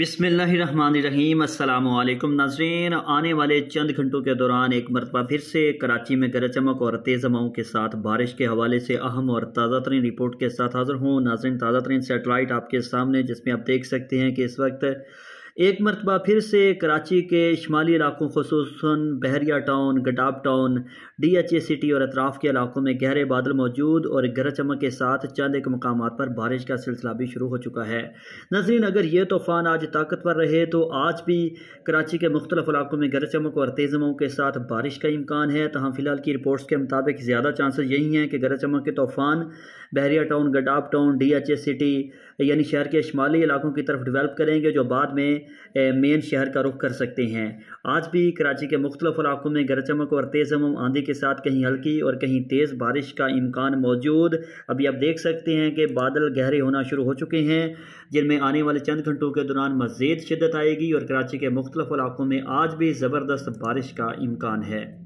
बिसमीम अल्लाम नाजरीन आने वाले चंद घंटों के दौरान एक मरतबा फिर से कराची में गरज चमक और तेज़ हवाओं के साथ बारिश के हवाले से अहम और ताज़ा तरीन रिपोर्ट के साथ हाजिर हूँ नाजरीन ताज़ा तरीन सेटेलाइट आपके सामने जिसमें आप देख सकते हैं कि इस वक्त एक मरतबा फिर से कराची के शुमाली इलाकों खसूस Bahria Town Gadap Town D H A City और अतराफ़ के इलाकों में गहरे बादल मौजूद और गरज चमक के साथ चंद एक मकाम पर बारिश का सिलसिला भी शुरू हो चुका है नजरिन अगर ये तूफ़ान आज ताकतवर रहे तो आज भी कराची के मुख्तलिफ इलाकों में गरज चमक और तेज़ मऊ के साथ बारिश का इम्कान है तहम फ़िलहाल की रिपोर्ट्स के मुताबिक ज़्यादा चांसेस यही हैं कि गरज चमक के तूफ़ान Bahria Town Gadap Town D H A City यानी शहर के शुमाली इलाकों की तरफ डिवेल्प करेंगे जो बाद में मेन शहर का रुख कर सकते हैं आज भी कराची के मुख्तलिफ इलाकों में गरज चमक और तेज़ हम आंधी के साथ कहीं हल्की और कहीं तेज़ बारिश का इम्कान मौजूद अभी आप देख सकते हैं कि बादल गहरे होना शुरू हो चुके हैं जिनमें आने वाले चंद घंटों के दौरान मज़ीद शिद्दत आएगी और कराची के मुख्तलिफ इलाकों में आज भी ज़बरदस्त बारिश का इम्कान है